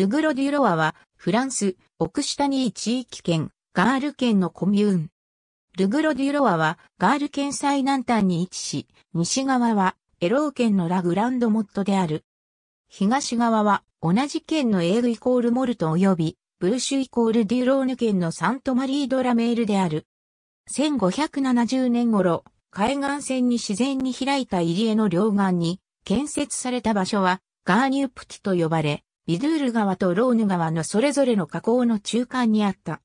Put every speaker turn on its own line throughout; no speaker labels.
ルグロデュロワは、フランス、オクシタニー地域圏、ガール県のコミューン。ルグロデュロワは、ガール県最南端に位置し、西側は、エロー県のラグランドモットである。東側は、同じ県のエールイコールモルト及び、ブルシュイコールデュローヌ県のサントマリードラメールである。1570年頃、海岸線に自然に開いた入り江の両岸に、建設された場所は、ガーニュプティと呼ばれ、ビドゥール川とローヌ川のそれぞれの河口の中間にあった。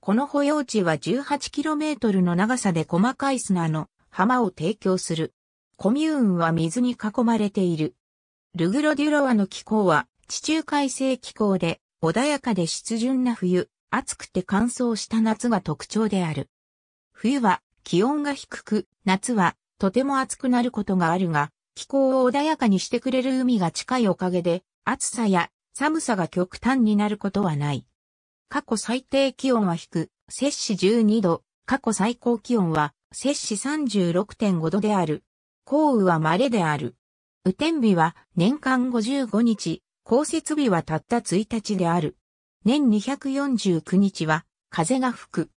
この保養地は 18km の長さで細かい砂の浜を提供する。コミューンは水に囲まれている。ルグロデュロワの気候は地中海性気候で穏やかで湿潤な冬、暑くて乾燥した夏が特徴である。冬は気温が低く、夏はとても暑くなることがあるが、気候を穏やかにしてくれる海が近いおかげで、暑さや寒さが極端になることはない。過去最低気温は低、摂氏12度、過去最高気温は摂氏36.5度である。降雨は稀である。雨天日は年間55日、降雪日はたった1日である。年249日は風が吹く。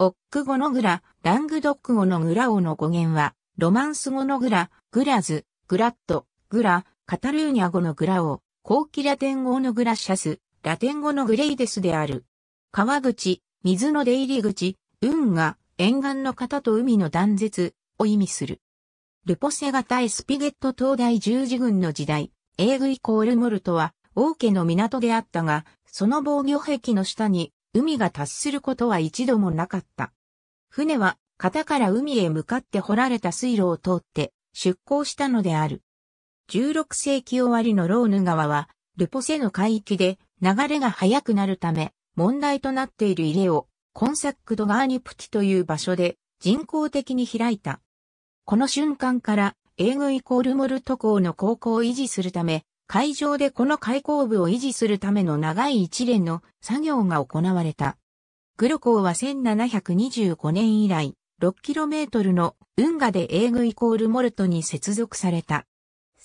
オック語のグラ、ラングドック語のグラオの語源は、ロマンス語のグラ、グラズ、グラット、グラ、カタルーニャ語のグラオ、後期ラテン語のグラシャス、ラテン語のグレイデスである。川口、水の出入り口、運河、沿岸の方と海の断絶を意味する。ルポセ型エスピゲット東大十字軍の時代、ーグイコールモルトは王家の港であったが、その防御壁の下に海が達することは一度もなかった。船は型から海へ向かって掘られた水路を通って出港したのである。16世紀終わりのローヌ川は、ルポセの海域で流れが速くなるため、問題となっている入れを、コンサックドガーニプティという場所で人工的に開いた。この瞬間から、英語イコールモルト港の航行を維持するため、海上でこの開口部を維持するための長い一連の作業が行われた。グロ港は1725年以来、6km の運河で英語イコールモルトに接続された。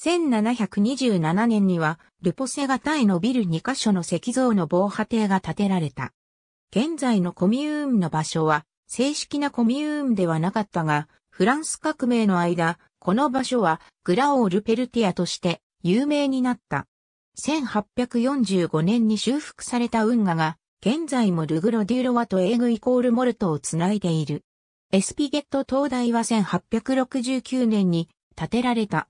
1727年には、ルポセ型へのビル2カ所の石像の防波堤が建てられた。現在のコミューンの場所は、正式なコミューンではなかったが、フランス革命の間、この場所はグラオール・ペルティアとして有名になった。1845年に修復された運河が、現在もルグロデューロワとエーグイコールモルトをつないでいる。エスピゲット灯台は1869年に建てられた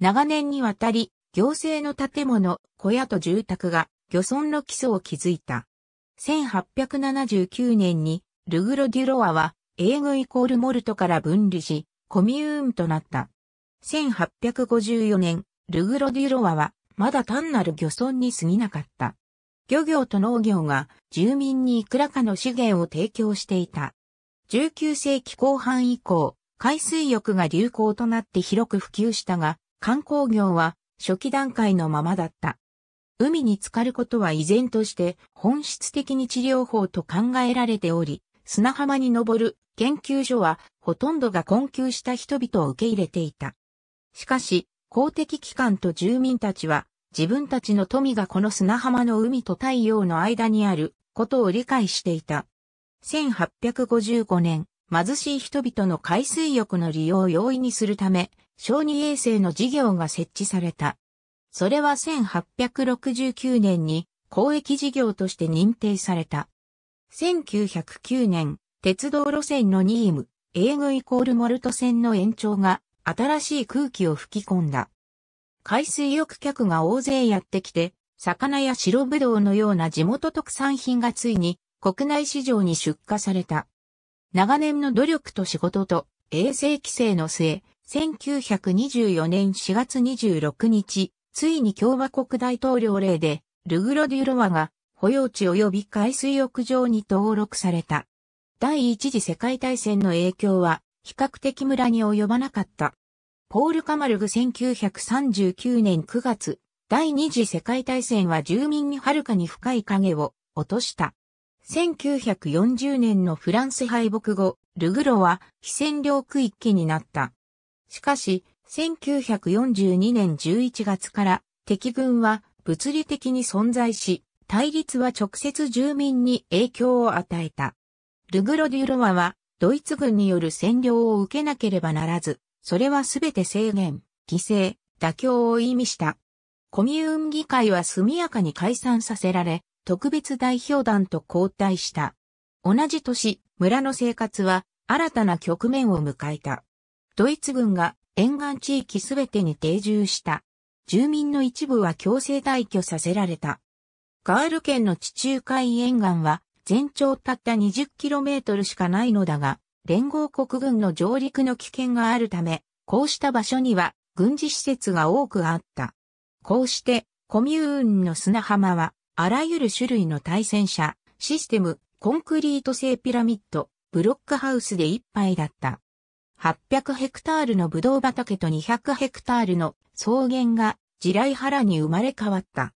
長年にわたり、行政の建物、小屋と住宅が漁村の基礎を築いた。1879年に、ルグロ・デュロアは、英語イコールモルトから分離し、コミューンとなった。1854年、ルグロ・デュロアは、まだ単なる漁村に過ぎなかった。漁業と農業が住民にいくらかの資源を提供していた。19世紀後半以降、海水浴が流行となって広く普及したが、観光業は初期段階のままだった。海に浸かることは依然として本質的に治療法と考えられており、砂浜に登る研究所はほとんどが困窮した人々を受け入れていた。しかし、公的機関と住民たちは自分たちの富がこの砂浜の海と太陽の間にあることを理解していた。1855年、貧しい人々の海水浴の利用を容易にするため、小児衛生の事業が設置された。それは1869年に公益事業として認定された。1909年、鉄道路線のニーム、英語イコールモルト線の延長が新しい空気を吹き込んだ。海水浴客が大勢やってきて、魚や白ぶどうのような地元特産品がついに国内市場に出荷された。長年の努力と仕事と衛生規制の末、1924年4月26日、ついに共和国大統領令で、ルグロデュロワが保養地及び海水浴場に登録された。第一次世界大戦の影響は比較的村に及ばなかった。ポール・カマルグ1939年9月、第二次世界大戦は住民にはるかに深い影を落とした。1940年のフランス敗北後、ルグロは非占領区域になった。しかし、1942年11月から敵軍は物理的に存在し、対立は直接住民に影響を与えた。ルグロデュロワはドイツ軍による占領を受けなければならず、それはすべて制限、犠牲、妥協を意味した。コミューン議会は速やかに解散させられ、特別代表団と交代した。同じ年、村の生活は新たな局面を迎えた。ドイツ軍が沿岸地域すべてに定住した。住民の一部は強制退去させられた。ガール県の地中海沿岸は全長たった 20km しかないのだが、連合国軍の上陸の危険があるため、こうした場所には軍事施設が多くあった。こうして、コミューンの砂浜は、あらゆる種類の対戦車、システム、コンクリート製ピラミッド、ブロックハウスでいっぱいだった。800ヘクタールのブドウ畑と200ヘクタールの草原が地雷原に生まれ変わった。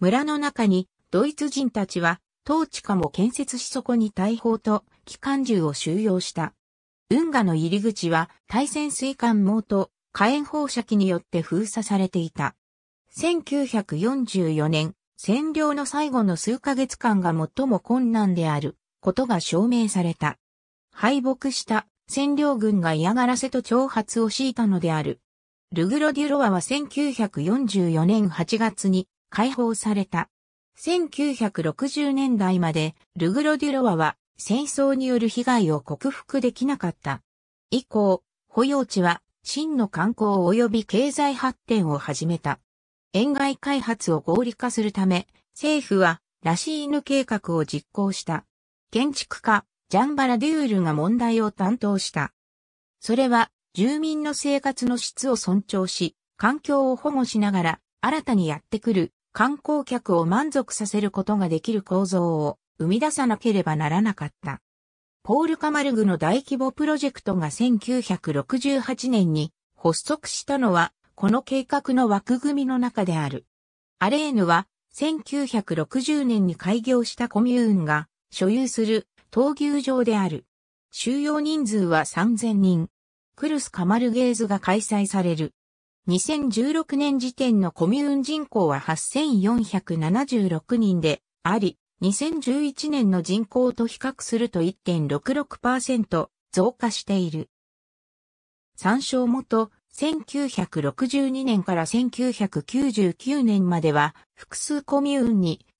村の中にドイツ人たちは統治下も建設しそこに大砲と機関銃を収容した。運河の入り口は対潜水艦網と火炎放射器によって封鎖されていた。1944年、占領の最後の数ヶ月間が最も困難であることが証明された。敗北した占領軍が嫌がらせと挑発を強いたのである。ルグロデュロワは1944年8月に解放された。1960年代までルグロデュロワは戦争による被害を克服できなかった。以降、保養地は真の観光及び経済発展を始めた。沿外開発を合理化するため、政府はラシーヌ計画を実行した。建築家、ジャンバラデュールが問題を担当した。それは、住民の生活の質を尊重し、環境を保護しながら、新たにやってくる観光客を満足させることができる構造を生み出さなければならなかった。ポール・カマルグの大規模プロジェクトが1968年に発足したのは、この計画の枠組みの中である。アレーヌは、1960年に開業したコミューンが所有する闘牛場である。収容人数は3000人。クルスカマルゲーズが開催される。2016年時点のコミューン人口は8476人であり、2011年の人口と比較すると1.66%増加している。参照元、1962年から1999年までは複数コミューンに